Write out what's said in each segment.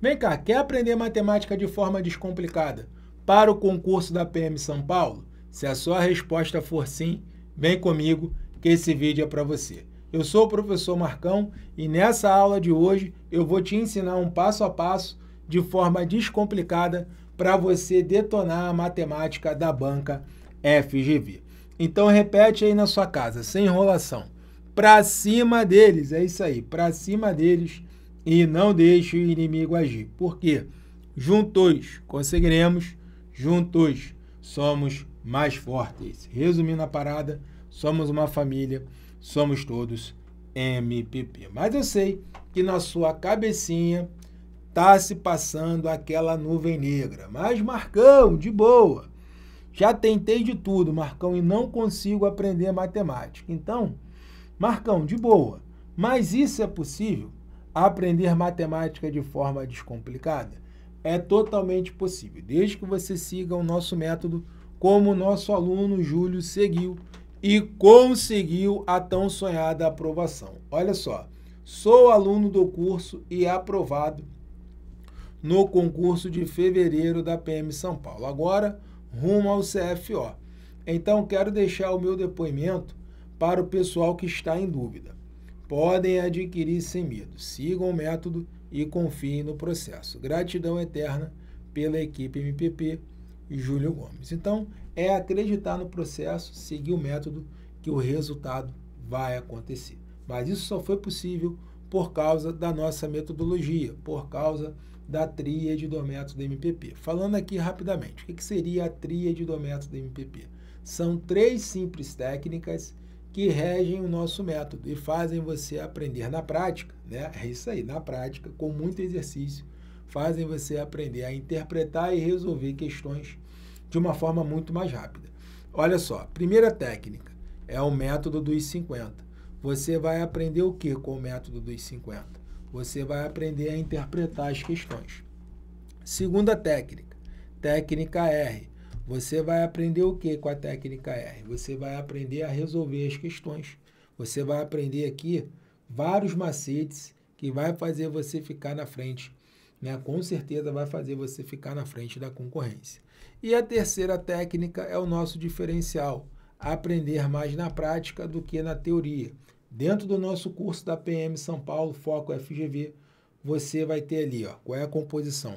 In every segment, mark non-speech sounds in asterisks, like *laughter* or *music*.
Vem cá, quer aprender matemática de forma descomplicada para o concurso da PM São Paulo? Se a sua resposta for sim, vem comigo que esse vídeo é para você. Eu sou o professor Marcão e nessa aula de hoje eu vou te ensinar um passo a passo de forma descomplicada para você detonar a matemática da banca FGV. Então repete aí na sua casa, sem enrolação. Para cima deles, é isso aí, para cima deles e não deixe o inimigo agir. Porque juntos conseguiremos, juntos somos mais fortes. Resumindo a parada, somos uma família, somos todos MPP. Mas eu sei que na sua cabecinha tá se passando aquela nuvem negra. Mas Marcão, de boa. Já tentei de tudo, Marcão, e não consigo aprender matemática. Então, Marcão, de boa. Mas isso é possível Aprender matemática de forma descomplicada? É totalmente possível, desde que você siga o nosso método, como o nosso aluno Júlio seguiu e conseguiu a tão sonhada aprovação. Olha só, sou aluno do curso e aprovado no concurso de fevereiro da PM São Paulo, agora rumo ao CFO. Então, quero deixar o meu depoimento para o pessoal que está em dúvida podem adquirir sem medo. Sigam o método e confiem no processo. Gratidão eterna pela equipe MPP e Júlio Gomes. Então, é acreditar no processo, seguir o método, que o resultado vai acontecer. Mas isso só foi possível por causa da nossa metodologia, por causa da tríade do método MPP. Falando aqui rapidamente, o que seria a tríade do método MPP? São três simples técnicas que regem o nosso método e fazem você aprender na prática, né? É isso aí, na prática, com muito exercício, fazem você aprender a interpretar e resolver questões de uma forma muito mais rápida. Olha só, primeira técnica é o método dos 50. Você vai aprender o que com o método dos 50? Você vai aprender a interpretar as questões. Segunda técnica, técnica R, você vai aprender o que com a técnica R? Você vai aprender a resolver as questões. Você vai aprender aqui vários macetes que vai fazer você ficar na frente, né? Com certeza vai fazer você ficar na frente da concorrência. E a terceira técnica é o nosso diferencial, aprender mais na prática do que na teoria. Dentro do nosso curso da PM São Paulo Foco FGV, você vai ter ali, ó, qual é a composição?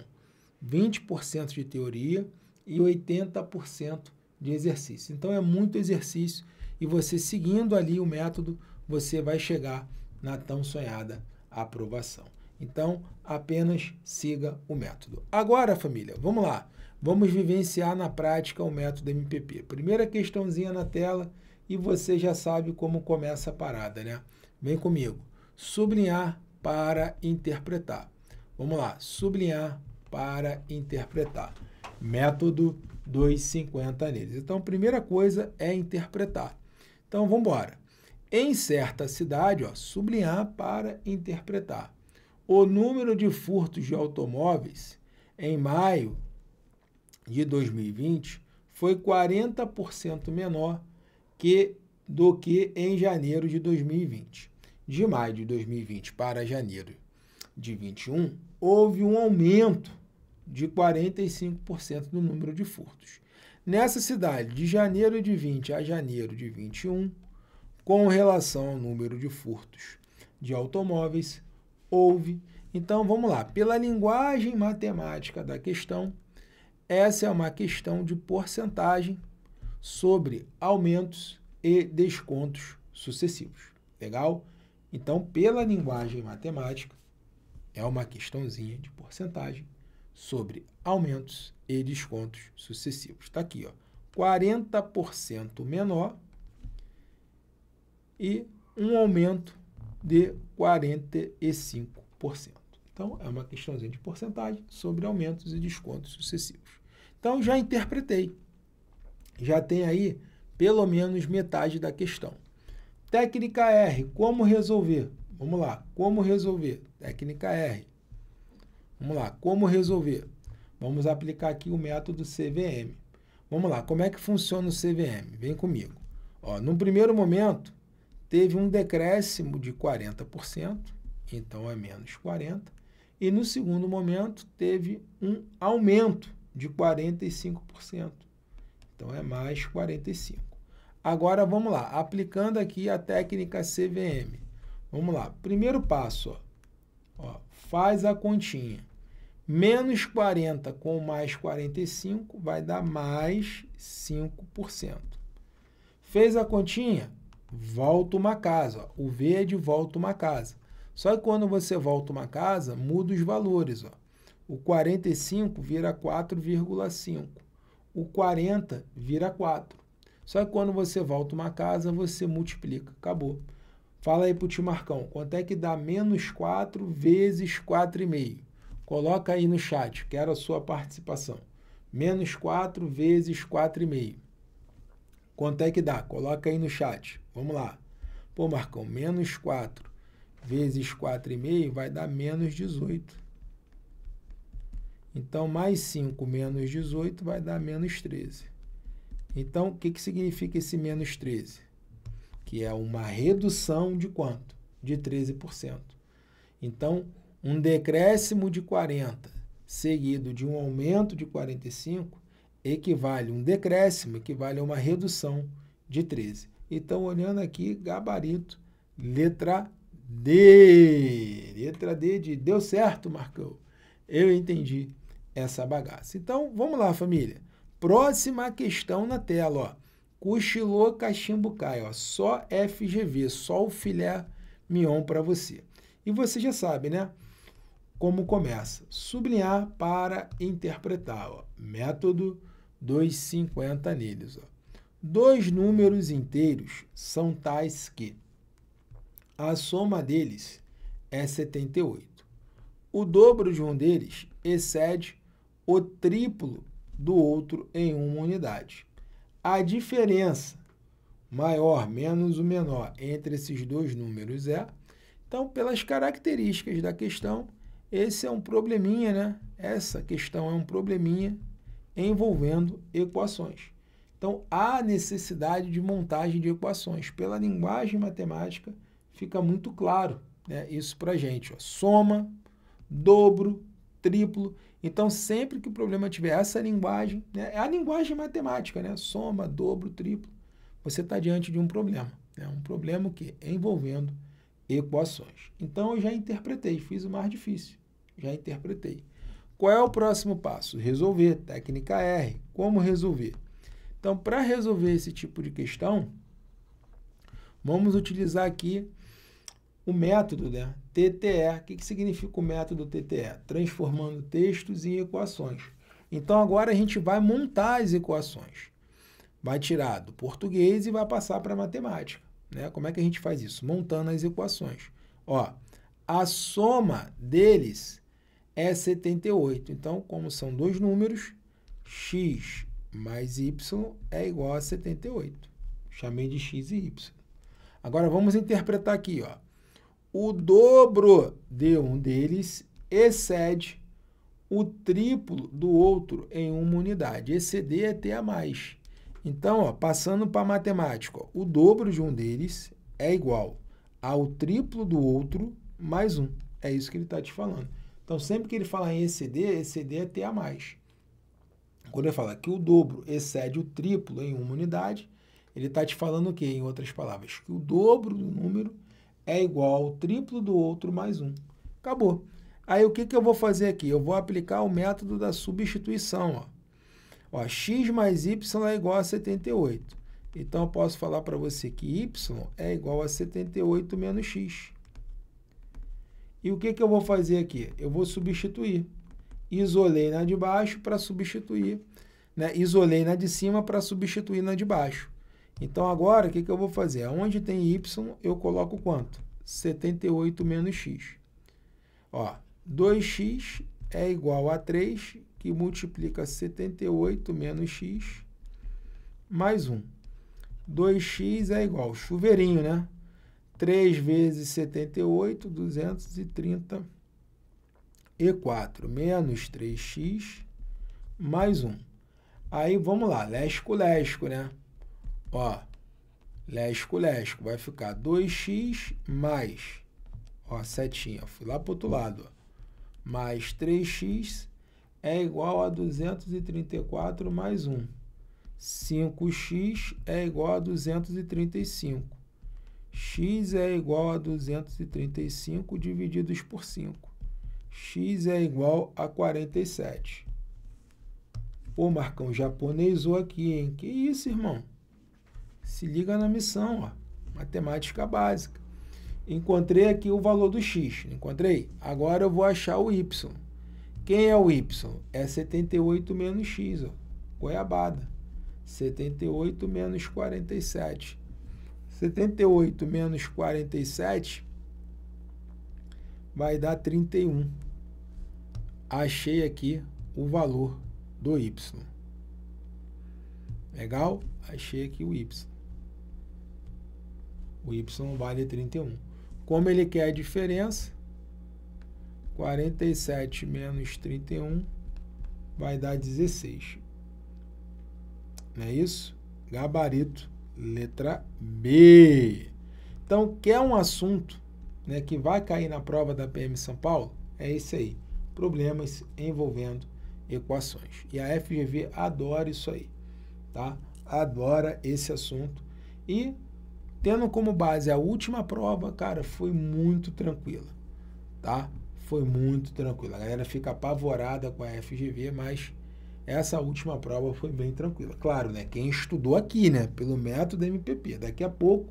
20% de teoria, e 80% de exercício. Então é muito exercício e você seguindo ali o método, você vai chegar na tão sonhada aprovação. Então, apenas siga o método. Agora, família, vamos lá. Vamos vivenciar na prática o método MPP. Primeira questãozinha na tela e você já sabe como começa a parada, né? Vem comigo. Sublinhar para interpretar. Vamos lá, sublinhar para interpretar método 250 neles. Então, a primeira coisa é interpretar. Então, vamos embora. Em certa cidade, ó, sublinhar para interpretar. O número de furtos de automóveis em maio de 2020 foi 40% menor que do que em janeiro de 2020. De maio de 2020 para janeiro de 21, houve um aumento de 45% do número de furtos. Nessa cidade, de janeiro de 20 a janeiro de 21, com relação ao número de furtos de automóveis, houve. Então vamos lá, pela linguagem matemática da questão, essa é uma questão de porcentagem sobre aumentos e descontos sucessivos. Legal? Então, pela linguagem matemática, é uma questãozinha de porcentagem sobre aumentos e descontos sucessivos. Está aqui, ó, 40% menor e um aumento de 45%. Então, é uma questãozinha de porcentagem sobre aumentos e descontos sucessivos. Então, já interpretei. Já tem aí pelo menos metade da questão. Técnica R, como resolver? Vamos lá, como resolver? Técnica R. Vamos lá, como resolver? Vamos aplicar aqui o método CVM. Vamos lá, como é que funciona o CVM? Vem comigo. Ó, no primeiro momento, teve um decréscimo de 40%, então é menos 40%. E no segundo momento, teve um aumento de 45%, então é mais 45%. Agora, vamos lá, aplicando aqui a técnica CVM. Vamos lá, primeiro passo, ó, ó faz a continha. Menos 40 com mais 45 vai dar mais 5%. Fez a continha? Volta uma casa. Ó. O verde volta uma casa. Só que quando você volta uma casa, muda os valores. Ó. O 45 vira 4,5. O 40 vira 4. Só que quando você volta uma casa, você multiplica. Acabou. Fala aí para o Timarcão, quanto é que dá menos 4 vezes 4,5? Coloca aí no chat, quero a sua participação. Menos 4 vezes 4,5. Quanto é que dá? Coloca aí no chat. Vamos lá. Pô, Marcão, menos 4 vezes 4,5 vai dar menos 18. Então, mais 5 menos 18 vai dar menos 13. Então, o que, que significa esse menos 13? Que é uma redução de quanto? De 13%. Então, um decréscimo de 40 seguido de um aumento de 45 equivale, um decréscimo equivale a uma redução de 13. Então, olhando aqui, gabarito, letra D. Letra D de deu certo, Marcão. Eu entendi essa bagaça. Então, vamos lá, família. Próxima questão na tela, ó. Cochilou cachimbo cai, ó. Só FGV, só o filé mion para você. E você já sabe, né? como começa. Sublinhar para interpretar. Ó. Método dos 50 anilhos. Ó. Dois números inteiros são tais que a soma deles é 78. O dobro de um deles excede o triplo do outro em uma unidade. A diferença maior menos o menor entre esses dois números é. Então, pelas características da questão, esse é um probleminha, né? Essa questão é um probleminha envolvendo equações. Então, há necessidade de montagem de equações. Pela linguagem matemática, fica muito claro né, isso para a gente. Ó. Soma, dobro, triplo. Então, sempre que o problema tiver essa linguagem, né, é a linguagem matemática, né? Soma, dobro, triplo. Você está diante de um problema. Né? Um problema que envolvendo equações. Então, eu já interpretei, fiz o mais difícil. Já interpretei. Qual é o próximo passo? Resolver, técnica R. Como resolver? Então, para resolver esse tipo de questão, vamos utilizar aqui o método né? TTE. O que, que significa o método TTE? Transformando textos em equações. Então, agora a gente vai montar as equações. Vai tirar do português e vai passar para a matemática. Né? Como é que a gente faz isso? Montando as equações. Ó, a soma deles é 78. Então, como são dois números, x mais y é igual a 78. Chamei de x e y. Agora, vamos interpretar aqui. Ó. O dobro de um deles excede o triplo do outro em uma unidade. Exceder é ter a mais. Então, ó, passando para a matemática, ó, o dobro de um deles é igual ao triplo do outro mais um. É isso que ele está te falando. Então, sempre que ele falar em exceder, exceder é ter a mais. Quando ele fala que o dobro excede o triplo em uma unidade, ele está te falando o quê? Em outras palavras, que o dobro do número é igual ao triplo do outro mais um. Acabou. Aí o que, que eu vou fazer aqui? Eu vou aplicar o método da substituição. Ó. Ó, x mais y é igual a 78. Então, eu posso falar para você que y é igual a 78 menos x. E o que, que eu vou fazer aqui? Eu vou substituir. Isolei na de baixo para substituir. Né? Isolei na de cima para substituir na de baixo. Então, agora, o que, que eu vou fazer? Onde tem y, eu coloco quanto? 78 menos x. Ó, 2x é igual a 3, que multiplica 78 menos x, mais 1. 2x é igual, chuveirinho, né? 3 vezes 78, 234, menos 3x, mais 1. Aí, vamos lá, lesco, lesco, né? Ó, lesco, lesco, vai ficar 2x mais, ó, setinha, fui lá para outro lado, ó, mais 3x é igual a 234 mais 1. 5x é igual a 235 x é igual a 235 divididos por 5. x é igual a 47. Pô, Marcão japonesou aqui, hein? Que isso, irmão? Se liga na missão, ó. Matemática básica. Encontrei aqui o valor do x, encontrei? Agora eu vou achar o y. Quem é o y? É 78 menos x, ó. Goiabada. 78 menos 47 78 menos 47 vai dar 31. Achei aqui o valor do y. Legal? Achei aqui o y. O y vale 31. Como ele quer a diferença, 47 menos 31 vai dar 16. Não é isso? Gabarito Letra B. Então, quer um assunto né, que vai cair na prova da PM São Paulo? É isso aí. Problemas envolvendo equações. E a FGV adora isso aí, tá? Adora esse assunto. E tendo como base a última prova, cara, foi muito tranquila, tá? Foi muito tranquila. A galera fica apavorada com a FGV, mas essa última prova foi bem tranquila. Claro, né? Quem estudou aqui, né? Pelo método MPP. Daqui a pouco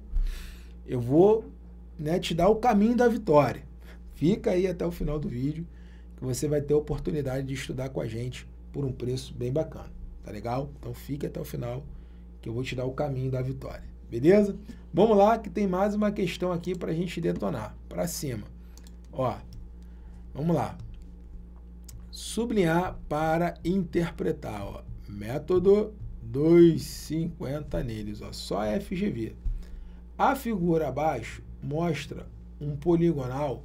eu vou né, te dar o caminho da vitória. Fica aí até o final do vídeo que você vai ter a oportunidade de estudar com a gente por um preço bem bacana. Tá legal? Então fique até o final que eu vou te dar o caminho da vitória. Beleza? Vamos lá que tem mais uma questão aqui para a gente detonar. Para cima. Ó, vamos lá sublinhar para interpretar. Ó. Método 250 neles, ó, só FGV. A figura abaixo mostra um poligonal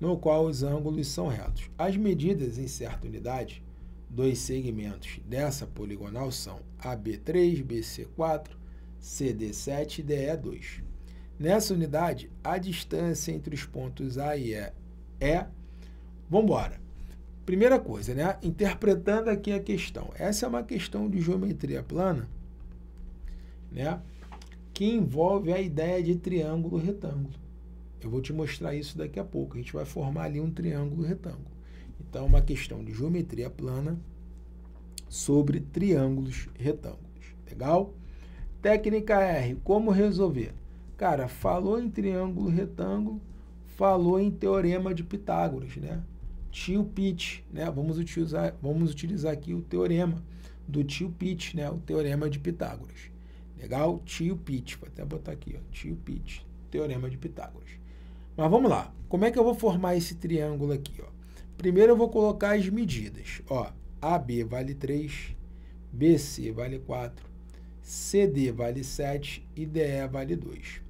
no qual os ângulos são retos. As medidas em certa unidade dos segmentos dessa poligonal são AB3, BC4, CD7 e DE2. Nessa unidade, a distância entre os pontos A e E é... embora. Primeira coisa, né? Interpretando aqui a questão. Essa é uma questão de geometria plana, né? Que envolve a ideia de triângulo retângulo. Eu vou te mostrar isso daqui a pouco. A gente vai formar ali um triângulo retângulo. Então, é uma questão de geometria plana sobre triângulos retângulos. Legal? Técnica R, como resolver? Cara, falou em triângulo retângulo, falou em teorema de Pitágoras, né? tio Pitt, né? Vamos utilizar, vamos utilizar aqui o teorema do tio Pitt, né? O teorema de Pitágoras. Legal? Tio Pitt, vou até botar aqui, ó, tio Pitt, teorema de Pitágoras. Mas vamos lá. Como é que eu vou formar esse triângulo aqui, ó? Primeiro eu vou colocar as medidas, ó. AB vale 3, BC vale 4, CD vale 7 e DE vale 2.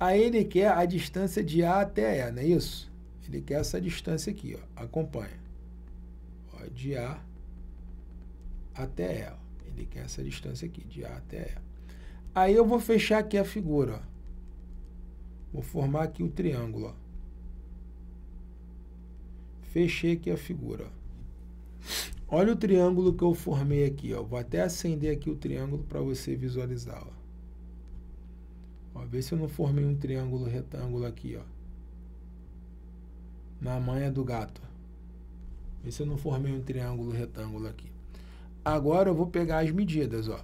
Aí ele quer a distância de A até E, não é isso? Ele quer essa distância aqui, ó. Acompanha. Ó, de A até E. Ó. Ele quer essa distância aqui, de A até E. Aí eu vou fechar aqui a figura, ó. Vou formar aqui o triângulo, ó. Fechei aqui a figura, ó. Olha o triângulo que eu formei aqui, ó. Vou até acender aqui o triângulo para você visualizar, ó. ó. Vê se eu não formei um triângulo retângulo aqui, ó na manha do gato. Vê se eu não formei um triângulo retângulo aqui. Agora eu vou pegar as medidas, ó.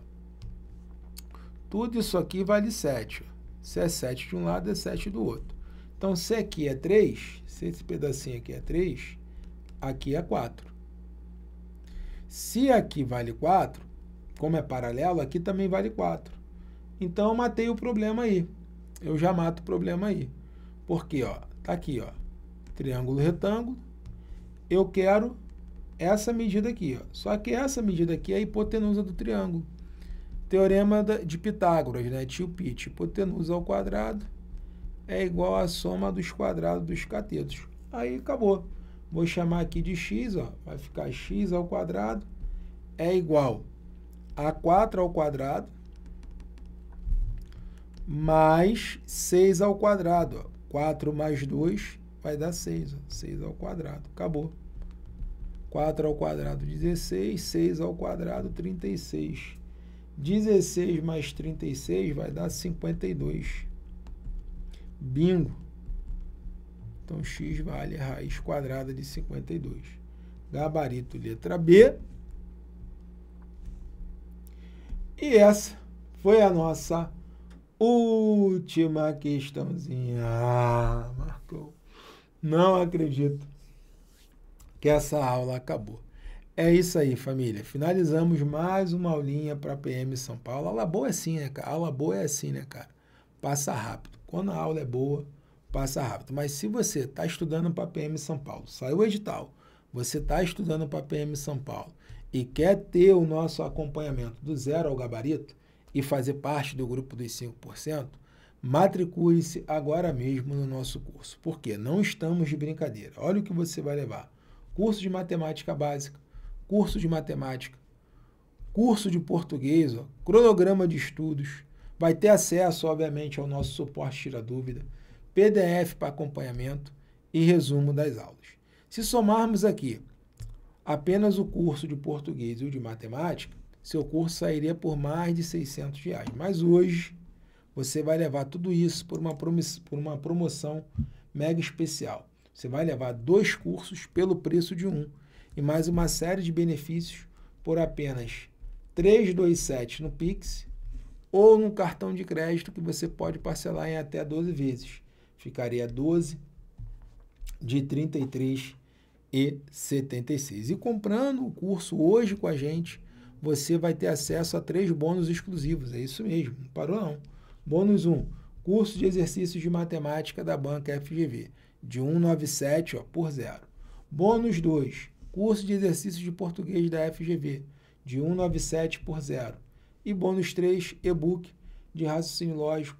Tudo isso aqui vale 7. Se é 7 de um lado, é 7 do outro. Então, se aqui é 3, se esse pedacinho aqui é 3, aqui é 4. Se aqui vale 4, como é paralelo, aqui também vale 4. Então, eu matei o problema aí. Eu já mato o problema aí. Porque, ó, tá aqui, ó triângulo retângulo, eu quero essa medida aqui. Ó. Só que essa medida aqui é a hipotenusa do triângulo. Teorema de Pitágoras, né? Tio Pitt, hipotenusa ao quadrado é igual à soma dos quadrados dos catetos. Aí acabou. Vou chamar aqui de x, ó, vai ficar x ao quadrado é igual a 4 ao quadrado mais 6 ao quadrado. Ó. 4 mais 2 vai dar 6. 6 ao quadrado. Acabou. 4 ao quadrado, 16. 6 ao quadrado, 36. 16 mais 36 vai dar 52. Bingo. Então, x vale a raiz quadrada de 52. Gabarito, letra B. E essa foi a nossa última questãozinha. Ah, marcou. Não acredito que essa aula acabou. É isso aí, família. Finalizamos mais uma aulinha para PM São Paulo. Aula boa é assim, né, cara? Aula boa é assim, né, cara? Passa rápido. Quando a aula é boa, passa rápido. Mas se você está estudando para PM São Paulo, saiu o edital, você está estudando para PM São Paulo e quer ter o nosso acompanhamento do zero ao gabarito e fazer parte do grupo dos 5%, Matricule-se agora mesmo no nosso curso, porque não estamos de brincadeira. Olha o que você vai levar: curso de matemática básica, curso de matemática, curso de português, ó, cronograma de estudos. Vai ter acesso, obviamente, ao nosso suporte Tira Dúvida, PDF para acompanhamento e resumo das aulas. Se somarmos aqui apenas o curso de português e o de matemática, seu curso sairia por mais de 600 reais. Mas hoje você vai levar tudo isso por uma, por uma promoção mega especial. Você vai levar dois cursos pelo preço de um e mais uma série de benefícios por apenas 327 no Pix ou no cartão de crédito que você pode parcelar em até 12 vezes. Ficaria 12 de 33 e 76. E comprando o curso hoje com a gente, você vai ter acesso a três bônus exclusivos. É isso mesmo, não parou não. Bônus 1. Curso de exercícios de matemática da banca FGV, de 197 ó, por zero. Bônus 2. Curso de exercícios de português da FGV, de 197 por zero. E bônus 3, e-book de raciocínio lógico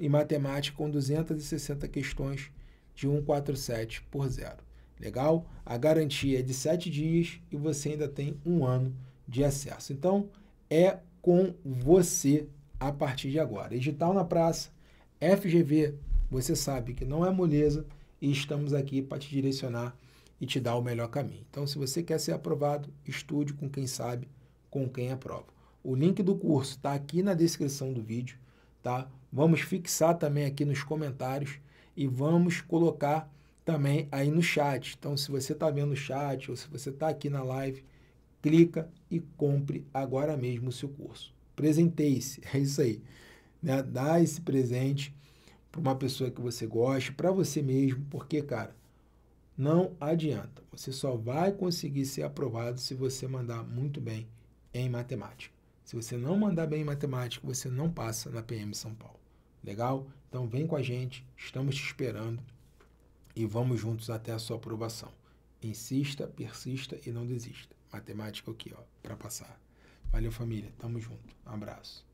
e matemática com 260 questões de 147 por zero. Legal? A garantia é de 7 dias e você ainda tem um ano de acesso. Então, é com você a partir de agora. Edital na Praça, FGV, você sabe que não é moleza e estamos aqui para te direcionar e te dar o melhor caminho. Então, se você quer ser aprovado, estude com quem sabe, com quem aprova. O link do curso está aqui na descrição do vídeo, tá? Vamos fixar também aqui nos comentários e vamos colocar também aí no chat. Então, se você está vendo o chat ou se você está aqui na live, clica e compre agora mesmo o seu curso. Presenteie-se, *laughs* é isso aí. Né? Dá esse presente para uma pessoa que você gosta, para você mesmo, porque, cara, não adianta. Você só vai conseguir ser aprovado se você mandar muito bem em matemática. Se você não mandar bem em matemática, você não passa na PM São Paulo. Legal? Então vem com a gente, estamos te esperando e vamos juntos até a sua aprovação. Insista, persista e não desista. Matemática aqui, é ó, para passar. Valeu, família. Tamo junto. Um abraço.